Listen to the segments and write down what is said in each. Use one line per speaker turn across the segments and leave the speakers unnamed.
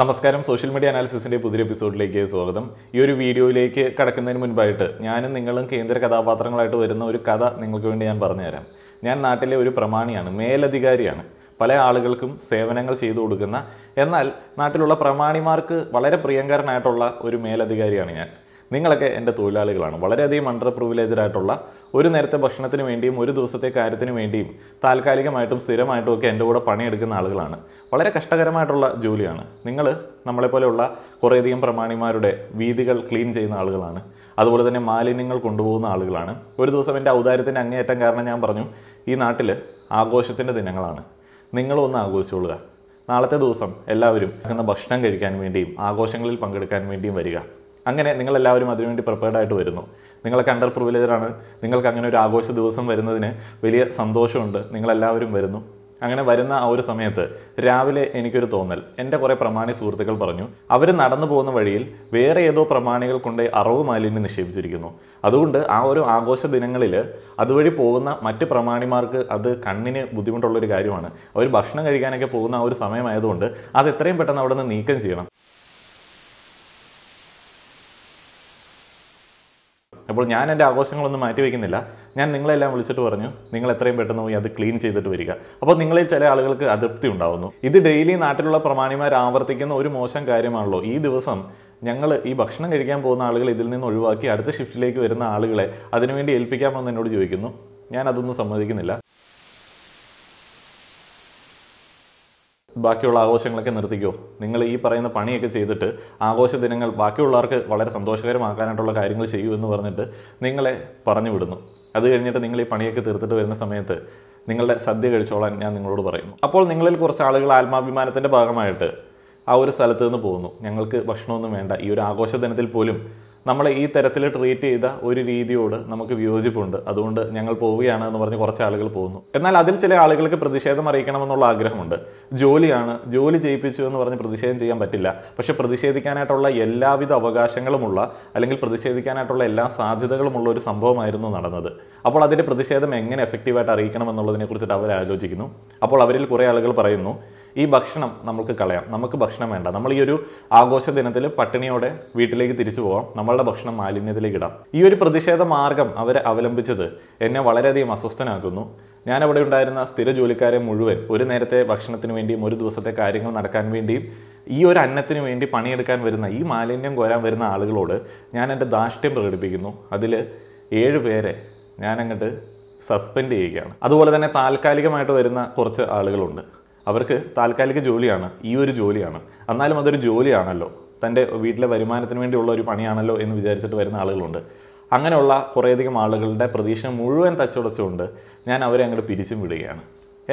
നമസ്കാരം social media അനാലിസിസിൻ്റെ പുതിയ എപ്പിസോഡിലേക്ക് സ്വാഗതം ഈ ഒരു വീഡിയോയിലേക്ക് കടക്കുന്നതിന് മുൻപായിട്ട് ഞാനും നിങ്ങളും കേന്ദ്ര കഥാപാത്രങ്ങളായിട്ട് വരുന്ന ഒരു കഥ നിങ്ങൾക്ക് വേണ്ടി ഞാൻ പറഞ്ഞുതരാം ഞാൻ നാട്ടിലെ ഒരു പ്രമാണിയാണ് മേലധികാരിയാണ് പല ആളുകൾക്കും സേവനങ്ങൾ ചെയ്തു കൊടുക്കുന്ന എന്നാൽ നാട്ടിലുള്ള പ്രമാണിമാർക്ക് വളരെ പ്രിയങ്കരനായിട്ടുള്ള ഒരു മേലധികാരിയാണ് ഞാൻ നിങ്ങളൊക്കെ എൻ്റെ തൊഴിലാളികളാണ് വളരെയധികം അണ്ടർ പ്രിവിലേജഡ് ആയിട്ടുള്ള ഒരു നേരത്തെ ഭക്ഷണത്തിന് വേണ്ടിയും ഒരു ദിവസത്തെ കാര്യത്തിന് വേണ്ടിയും താൽക്കാലികമായിട്ടും സ്ഥിരമായിട്ടും ഒക്കെ എൻ്റെ കൂടെ പണിയെടുക്കുന്ന ആളുകളാണ് വളരെ കഷ്ടകരമായിട്ടുള്ള ജോലിയാണ് നിങ്ങൾ നമ്മളെപ്പോലെയുള്ള കുറേയധികം പ്രമാണിമാരുടെ വീതികൾ ക്ലീൻ ചെയ്യുന്ന ആളുകളാണ് അതുപോലെ തന്നെ മാലിന്യങ്ങൾ കൊണ്ടുപോകുന്ന ആളുകളാണ് ഒരു ദിവസം എൻ്റെ ഔദാര്യത്തിൻ്റെ അങ്ങേയറ്റം കാരണം ഞാൻ പറഞ്ഞു ഈ നാട്ടിൽ ആഘോഷത്തിൻ്റെ ദിനങ്ങളാണ് നിങ്ങളും ഒന്ന് ആഘോഷിച്ചുകൊള്ളുക നാളത്തെ ദിവസം എല്ലാവരും ഭക്ഷണം കഴിക്കാൻ വേണ്ടിയും ആഘോഷങ്ങളിൽ പങ്കെടുക്കാൻ വേണ്ടിയും വരിക അങ്ങനെ നിങ്ങളെല്ലാവരും അതിനുവേണ്ടി പ്രിപ്പയർഡ് ആയിട്ട് വരുന്നു നിങ്ങളൊക്കെ അണ്ടർ പ്രിവിലേജറാണ് നിങ്ങൾക്ക് അങ്ങനെ ഒരു ആഘോഷ ദിവസം വരുന്നതിന് വലിയ സന്തോഷമുണ്ട് നിങ്ങളെല്ലാവരും വരുന്നു അങ്ങനെ വരുന്ന ആ ഒരു സമയത്ത് രാവിലെ എനിക്കൊരു തോന്നൽ എൻ്റെ കുറേ പ്രമാണി സുഹൃത്തുക്കൾ പറഞ്ഞു അവർ നടന്നു പോകുന്ന വഴിയിൽ വേറെ ഏതോ പ്രമാണികൾ കൊണ്ട് അറവ് മാലിന്യം നിക്ഷേപിച്ചിരിക്കുന്നു അതുകൊണ്ട് ആ ഒരു ആഘോഷ ദിനങ്ങളിൽ അതുവഴി പോകുന്ന മറ്റ് പ്രമാണിമാർക്ക് അത് കണ്ണിന് ബുദ്ധിമുട്ടുള്ളൊരു കാര്യമാണ് അവർ ഭക്ഷണം കഴിക്കാനൊക്കെ പോകുന്ന ആ ഒരു സമയമായതുകൊണ്ട് അത് എത്രയും പെട്ടെന്ന് അവിടെ നിന്ന് നീക്കം ചെയ്യണം അപ്പോൾ ഞാൻ എൻ്റെ ആഘോഷങ്ങളൊന്നും മാറ്റി വയ്ക്കുന്നില്ല ഞാൻ നിങ്ങളെല്ലാം വിളിച്ചിട്ട് പറഞ്ഞു നിങ്ങൾ എത്രയും പെട്ടെന്ന് പോയി അത് ക്ലീൻ ചെയ്തിട്ട് വരിക അപ്പോൾ നിങ്ങളിൽ ചില ആളുകൾക്ക് അതൃപ്തി ഉണ്ടാകുന്നു ഇത് ഡെയിലി നാട്ടിലുള്ള പ്രമാണിമാർ ആവർത്തിക്കുന്ന ഒരു മോശം കാര്യമാണല്ലോ ഈ ദിവസം ഞങ്ങൾ ഈ ഭക്ഷണം കഴിക്കാൻ പോകുന്ന ആളുകൾ ഇതിൽ നിന്ന് ഒഴിവാക്കി അടുത്ത ഷിഫ്റ്റിലേക്ക് വരുന്ന ആളുകളെ അതിനുവേണ്ടി ഏൽപ്പിക്കാമെന്ന് എന്നോട് ചോദിക്കുന്നു ഞാൻ അതൊന്നും സമ്മതിക്കുന്നില്ല ബാക്കിയുള്ള ആഘോഷങ്ങളൊക്കെ നിർത്തിക്കോ നിങ്ങൾ ഈ പറയുന്ന പണിയൊക്കെ ചെയ്തിട്ട് ആഘോഷ ദിനങ്ങൾ ബാക്കിയുള്ളവർക്ക് വളരെ സന്തോഷകരമാക്കാനായിട്ടുള്ള കാര്യങ്ങൾ ചെയ്യൂ എന്ന് പറഞ്ഞിട്ട് നിങ്ങളെ പറഞ്ഞു വിടുന്നു അത് കഴിഞ്ഞിട്ട് നിങ്ങൾ ഈ പണിയൊക്കെ തീർത്തിട്ട് വരുന്ന സമയത്ത് നിങ്ങളുടെ സദ്യ കഴിച്ചോളാൻ ഞാൻ നിങ്ങളോട് പറയുന്നു അപ്പോൾ നിങ്ങളിൽ കുറച്ച് ആളുകൾ ആത്മാഭിമാനത്തിൻ്റെ ഭാഗമായിട്ട് ആ ഒരു സ്ഥലത്ത് നിന്ന് പോകുന്നു ഞങ്ങൾക്ക് ഭക്ഷണമൊന്നും വേണ്ട ഈ ഒരു ആഘോഷ ദിനത്തിൽ പോലും നമ്മളെ ഈ തരത്തിൽ ട്രീറ്റ് ചെയ്ത ഒരു രീതിയോട് നമുക്ക് വിയോജിപ്പുണ്ട് അതുകൊണ്ട് ഞങ്ങൾ പോവുകയാണ് എന്ന് പറഞ്ഞ് കുറച്ച് ആളുകൾ പോകുന്നു എന്നാൽ അതിൽ ചില ആളുകൾക്ക് പ്രതിഷേധം അറിയിക്കണമെന്നുള്ള ആഗ്രഹമുണ്ട് ജോലിയാണ് ജോലി ചെയ്യിപ്പിച്ചു എന്ന് പറഞ്ഞ് പ്രതിഷേധം ചെയ്യാൻ പറ്റില്ല പക്ഷെ പ്രതിഷേധിക്കാനായിട്ടുള്ള എല്ലാവിധ അവകാശങ്ങളുമുള്ള അല്ലെങ്കിൽ പ്രതിഷേധിക്കാനായിട്ടുള്ള എല്ലാ സാധ്യതകളുമുള്ള ഒരു സംഭവമായിരുന്നു നടന്നത് അപ്പോൾ അതിൻ്റെ പ്രതിഷേധം എങ്ങനെ എഫക്റ്റീവായിട്ട് അറിയിക്കണം എന്നുള്ളതിനെ കുറിച്ചിട്ട് അവർ ആലോചിക്കുന്നു അപ്പോൾ അവരിൽ കുറേ ആളുകൾ പറയുന്നു ഈ ഭക്ഷണം നമുക്ക് കളയാം നമുക്ക് ഭക്ഷണം വേണ്ട നമ്മൾ ഈ ഒരു ആഘോഷ ദിനത്തിൽ പട്ടിണിയോടെ വീട്ടിലേക്ക് തിരിച്ചു പോകാം നമ്മളുടെ ഭക്ഷണം മാലിന്യത്തിലേക്ക് ഇടാം ഈ ഒരു പ്രതിഷേധ മാർഗം അവരെ അവലംബിച്ചത് എന്നെ വളരെയധികം അസ്വസ്ഥനാക്കുന്നു ഞാൻ അവിടെ ഉണ്ടായിരുന്ന സ്ഥിര ജോലിക്കാരെ മുഴുവൻ ഒരു നേരത്തെ ഭക്ഷണത്തിന് വേണ്ടിയും ഒരു ദിവസത്തെ കാര്യങ്ങൾ നടക്കാൻ വേണ്ടിയും ഈ ഒരു അന്നത്തിന് വേണ്ടി പണിയെടുക്കാൻ വരുന്ന ഈ മാലിന്യം കോരാൻ വരുന്ന ആളുകളോട് ഞാൻ എൻ്റെ ദാഷ്ട്യം പ്രകടിപ്പിക്കുന്നു അതിൽ ഏഴ് പേരെ ഞാൻ അങ്ങോട്ട് സസ്പെൻഡ് ചെയ്യുകയാണ് അതുപോലെ തന്നെ താൽക്കാലികമായിട്ട് വരുന്ന കുറച്ച് ആളുകളുണ്ട് അവർക്ക് താൽക്കാലിക ജോലിയാണ് ഈ ഒരു ജോലിയാണ് എന്നാലും അതൊരു ജോലിയാണല്ലോ തൻ്റെ വീട്ടിലെ വരുമാനത്തിന് വേണ്ടിയുള്ള ഒരു പണിയാണല്ലോ എന്ന് വിചാരിച്ചിട്ട് വരുന്ന ആളുകളുണ്ട് അങ്ങനെയുള്ള കുറേയധികം ആളുകളുടെ പ്രതീക്ഷ മുഴുവൻ തച്ചുടച്ചുകൊണ്ട് ഞാൻ അവരെ അങ്ങോട്ട് പിരിച്ചും വിടുകയാണ്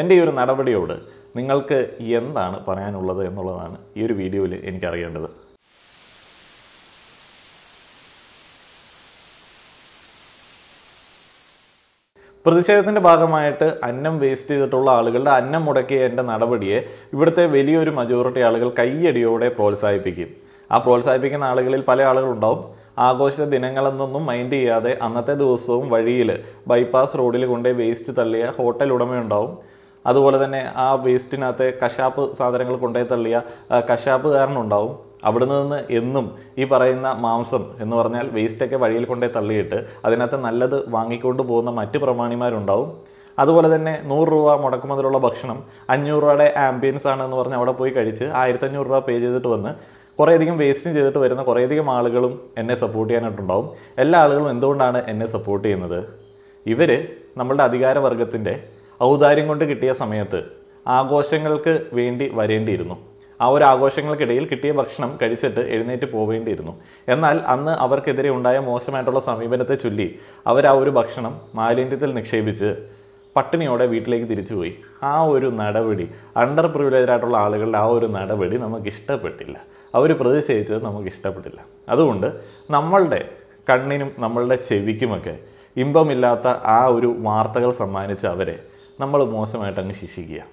എൻ്റെ ഈ ഒരു നടപടിയോട് നിങ്ങൾക്ക് എന്താണ് പറയാനുള്ളത് എന്നുള്ളതാണ് ഈ ഒരു വീഡിയോയിൽ എനിക്കറിയേണ്ടത് പ്രതിഷേധത്തിന്റെ ഭാഗമായിട്ട് അന്നം വേസ്റ്റ് ചെയ്തിട്ടുള്ള ആളുകളുടെ അന്നം മുടക്കിയ എൻ്റെ നടപടിയെ ഇവിടുത്തെ വലിയൊരു മജോറിറ്റി ആളുകൾ കയ്യടിയോടെ പ്രോത്സാഹിപ്പിക്കും ആ പ്രോത്സാഹിപ്പിക്കുന്ന ആളുകളിൽ പല ആളുകളുണ്ടാവും ആഘോഷ ദിനങ്ങളെന്നൊന്നും മൈൻഡ് ചെയ്യാതെ അന്നത്തെ ദിവസവും വഴിയിൽ ബൈപ്പാസ് റോഡിൽ കൊണ്ടേ വേസ്റ്റ് തള്ളിയ ഹോട്ടൽ ഉടമയുണ്ടാവും അതുപോലെ തന്നെ ആ വേസ്റ്റിനകത്തെ കശാപ്പ് സാധനങ്ങൾ കൊണ്ടേ തള്ളിയ ഉണ്ടാവും അവിടെ നിന്ന് എന്നും ഈ പറയുന്ന മാംസം എന്ന് പറഞ്ഞാൽ വേസ്റ്റൊക്കെ വഴിയിൽ കൊണ്ടേ തള്ളിയിട്ട് അതിനകത്ത് നല്ലത് വാങ്ങിക്കൊണ്ട് പോകുന്ന മറ്റ് പ്രമാണിമാരുണ്ടാവും അതുപോലെ തന്നെ നൂറ് രൂപ മുടക്ക് മുതലുള്ള ഭക്ഷണം അഞ്ഞൂറ് രൂപയുടെ ആംബിയൻസ് ആണ് എന്ന് പറഞ്ഞ് അവിടെ പോയി കഴിച്ച് ആയിരത്തഞ്ഞൂറ് രൂപ പേ ചെയ്തിട്ട് വന്ന് കുറേയധികം വേസ്റ്റും ചെയ്തിട്ട് വരുന്ന കുറേയധികം ആളുകളും എന്നെ സപ്പോർട്ട് ചെയ്യാനായിട്ടുണ്ടാവും എല്ലാ ആളുകളും എന്തുകൊണ്ടാണ് എന്നെ സപ്പോർട്ട് ചെയ്യുന്നത് ഇവർ നമ്മളുടെ അധികാരവർഗത്തിൻ്റെ ഔദാര്യം കൊണ്ട് കിട്ടിയ സമയത്ത് ആഘോഷങ്ങൾക്ക് വേണ്ടി വരേണ്ടിയിരുന്നു ആ ഒരു ആഘോഷങ്ങൾക്കിടയിൽ കിട്ടിയ ഭക്ഷണം കഴിച്ചിട്ട് എഴുന്നേറ്റ് പോവേണ്ടിയിരുന്നു എന്നാൽ അന്ന് അവർക്കെതിരെ ഉണ്ടായ മോശമായിട്ടുള്ള സമീപനത്തെ ചൊല്ലി അവർ ആ ഒരു ഭക്ഷണം മാലിന്യത്തിൽ നിക്ഷേപിച്ച് പട്ടിണിയോടെ വീട്ടിലേക്ക് തിരിച്ചുപോയി ആ ഒരു നടപടി അണ്ടർ പ്രിവിലേജായിട്ടുള്ള ആളുകളുടെ ആ ഒരു നടപടി നമുക്ക് ഇഷ്ടപ്പെട്ടില്ല അവർ പ്രതിഷേധിച്ചത് നമുക്ക് ഇഷ്ടപ്പെട്ടില്ല അതുകൊണ്ട് നമ്മളുടെ കണ്ണിനും നമ്മളുടെ ചെവിക്കുമൊക്കെ ഇമ്പമില്ലാത്ത ആ ഒരു വാർത്തകൾ സമ്മാനിച്ച അവരെ നമ്മൾ മോശമായിട്ടങ്ങ് ശിക്ഷിക്കുക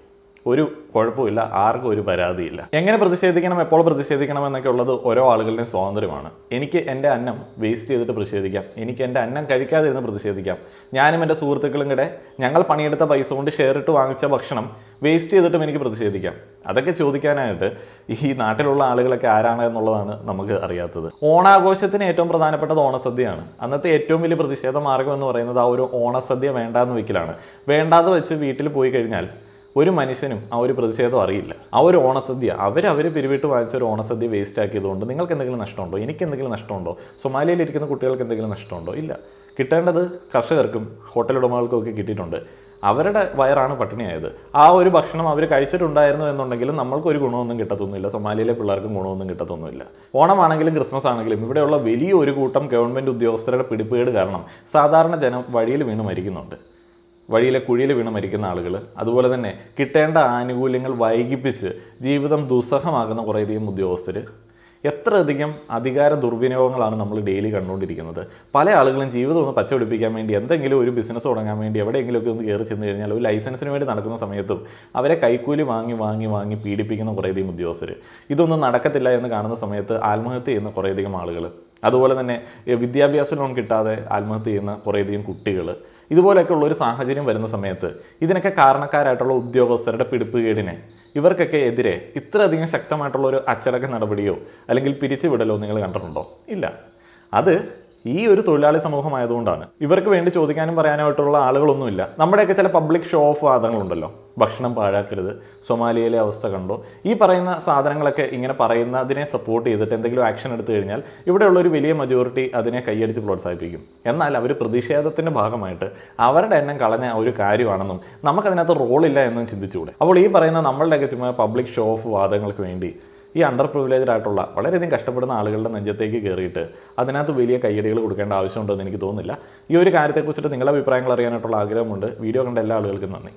ഒരു കുഴപ്പമില്ല ആർക്കും ഒരു പരാതിയില്ല എങ്ങനെ പ്രതിഷേധിക്കണം എപ്പോൾ പ്രതിഷേധിക്കണം എന്നൊക്കെ ഉള്ളത് ഓരോ ആളുകളുടെയും സ്വാതന്ത്ര്യമാണ് എനിക്ക് എൻ്റെ അന്നം വേസ്റ്റ് ചെയ്തിട്ട് പ്രതിഷേധിക്കാം എനിക്ക് എൻ്റെ അന്നം കഴിക്കാതിരുന്ന് പ്രതിഷേധിക്കാം ഞാനും എൻ്റെ സുഹൃത്തുക്കളും കൂടെ ഞങ്ങൾ പണിയെടുത്ത പൈസ കൊണ്ട് ഷെയർ ഇട്ട് വാങ്ങിച്ച ഭക്ഷണം വേസ്റ്റ് ചെയ്തിട്ടും എനിക്ക് പ്രതിഷേധിക്കാം അതൊക്കെ ചോദിക്കാനായിട്ട് ഈ നാട്ടിലുള്ള ആളുകളൊക്കെ ആരാണ് എന്നുള്ളതാണ് നമുക്ക് അറിയാത്തത് ഓണാഘോഷത്തിന് ഏറ്റവും പ്രധാനപ്പെട്ടത് ഓണസദ്യയാണ് അന്നത്തെ ഏറ്റവും വലിയ പ്രതിഷേധ മാർഗം എന്ന് പറയുന്നത് ആ ഒരു ഓണസദ്യ വേണ്ടാന്ന് വെക്കലാണ് വേണ്ടാന്ന് വെച്ച് വീട്ടിൽ പോയി കഴിഞ്ഞാൽ ഒരു മനുഷ്യനും ആ ഒരു പ്രതിഷേധം അറിയില്ല ആ ഒരു ഓണസദ്യ അവരവർ പിരിവിട്ട് വാങ്ങിച്ച ഒരു ഓണസദ്യ വേസ്റ്റ് ആക്കിയതുകൊണ്ട് നിങ്ങൾക്ക് എന്തെങ്കിലും നഷ്ടമുണ്ടോ എനിക്ക് എന്തെങ്കിലും നഷ്ടമുണ്ടോ സൊമാലിയയിൽ ഇരിക്കുന്ന കുട്ടികൾക്ക് എന്തെങ്കിലും നഷ്ടമുണ്ടോ ഇല്ല കിട്ടേണ്ടത് കർഷകർക്കും ഹോട്ടൽ ഉടമകൾക്കും ഒക്കെ കിട്ടിയിട്ടുണ്ട് അവരുടെ വയറാണ് പട്ടിണിയായത് ആ ഒരു ഭക്ഷണം അവർ കഴിച്ചിട്ടുണ്ടായിരുന്നു എന്നുണ്ടെങ്കിലും നമ്മൾക്കൊരു ഒരു ഗുണമൊന്നും കിട്ടത്തൊന്നുമില്ല സൊമാലിയിലെ പിള്ളേർക്കും ഗുണമൊന്നും കിട്ടത്തൊന്നുമില്ല ഓണമാണെങ്കിലും ക്രിസ്മസ് ആണെങ്കിലും ഇവിടെയുള്ള വലിയൊരു കൂട്ടം ഗവൺമെൻറ് ഉദ്യോഗസ്ഥരുടെ പിടിപ്പുകേട് കാരണം സാധാരണ ജനം വഴിയിൽ വീണ് മരിക്കുന്നുണ്ട് വഴിയിലെ കുഴിയിൽ വീണ് മരിക്കുന്ന ആളുകൾ അതുപോലെ തന്നെ കിട്ടേണ്ട ആനുകൂല്യങ്ങൾ വൈകിപ്പിച്ച് ജീവിതം ദുസ്സഹമാകുന്ന കുറേയധികം ഉദ്യോഗസ്ഥർ എത്രയധികം അധികാര ദുർവിനിയോഗങ്ങളാണ് നമ്മൾ ഡെയിലി കണ്ടുകൊണ്ടിരിക്കുന്നത് പല ആളുകളും ജീവിതം ഒന്ന് പച്ചപിടിപ്പിക്കാൻ വേണ്ടി എന്തെങ്കിലും ഒരു ബിസിനസ് തുടങ്ങാൻ വേണ്ടി എവിടെയെങ്കിലുമൊക്കെ ഒന്ന് കയറി ചെന്ന് കഴിഞ്ഞാൽ ഒരു ലൈസൻസിന് വേണ്ടി നടക്കുന്ന സമയത്തും അവരെ കൈക്കൂലി വാങ്ങി വാങ്ങി വാങ്ങി പീഡിപ്പിക്കുന്ന കുറേയധികം ഉദ്യോഗസ്ഥർ ഇതൊന്നും നടക്കത്തില്ല എന്ന് കാണുന്ന സമയത്ത് ആത്മഹത്യ ചെയ്യുന്ന കുറേയധികം ആളുകൾ അതുപോലെ തന്നെ വിദ്യാഭ്യാസ ലോൺ കിട്ടാതെ ആത്മഹത്യ ചെയ്യുന്ന കുറേയധികം കുട്ടികൾ ഇതുപോലെയൊക്കെയുള്ള ഒരു സാഹചര്യം വരുന്ന സമയത്ത് ഇതിനൊക്കെ കാരണക്കാരായിട്ടുള്ള ഉദ്യോഗസ്ഥരുടെ പിടിപ്പുകേടിനെ ഇവർക്കൊക്കെ എതിരെ ഇത്രയധികം ശക്തമായിട്ടുള്ള ഒരു അച്ചടക്ക നടപടിയോ അല്ലെങ്കിൽ പിരിച്ചുവിടലോ നിങ്ങൾ കണ്ടിട്ടുണ്ടോ ഇല്ല അത് ഈ ഒരു തൊഴിലാളി സമൂഹമായതുകൊണ്ടാണ് ഇവർക്ക് വേണ്ടി ചോദിക്കാനും പറയാനായിട്ടുള്ള ആളുകളൊന്നുമില്ല നമ്മുടെയൊക്കെ ചില പബ്ലിക് ഷോ ഓഫ് വാദങ്ങളുണ്ടല്ലോ ഭക്ഷണം പാഴാക്കരുത് സൊമാലിയയിലെ അവസ്ഥ കണ്ടോ ഈ പറയുന്ന സാധനങ്ങളൊക്കെ ഇങ്ങനെ പറയുന്നതിനെ സപ്പോർട്ട് ചെയ്തിട്ട് എന്തെങ്കിലും ആക്ഷൻ എടുത്തു കഴിഞ്ഞാൽ ഇവിടെയുള്ള ഒരു വലിയ മെജോറിറ്റി അതിനെ കൈയടിച്ച് പ്രോത്സാഹിപ്പിക്കും എന്നാൽ അവർ പ്രതിഷേധത്തിൻ്റെ ഭാഗമായിട്ട് അവരുടെ എണ്ണം കളഞ്ഞ ഒരു കാര്യമാണെന്നും നമുക്കതിനകത്ത് റോളില്ല എന്നും ചിന്തിച്ചുകൂടെ അപ്പോൾ ഈ പറയുന്ന നമ്മളുടെയൊക്കെ ചുമ്മാ പബ്ലിക് ഷോ ഓഫ് വാദങ്ങൾക്ക് വേണ്ടി ഈ അണ്ടർ പ്രിവിലേജ് ആയിട്ടുള്ള വളരെയധികം കഷ്ടപ്പെടുന്ന ആളുകളുടെ നെഞ്ചത്തേക്ക് കയറിയിട്ട് അതിനകത്ത് വലിയ കയ്യടികൾ കൊടുക്കേണ്ട ആവശ്യമുണ്ടെന്ന് എനിക്ക് തോന്നുന്നില്ല ഈ ഒരു കാര്യത്തെക്കുറിച്ചിട്ട് നിങ്ങളുടെ അഭിപ്രായങ്ങൾ അറിയാനായിട്ടുള്ള ആഗ്രഹമുണ്ട് വീഡിയോ കണ്ട എല്ലാ ആളുകൾക്കും നന്ദി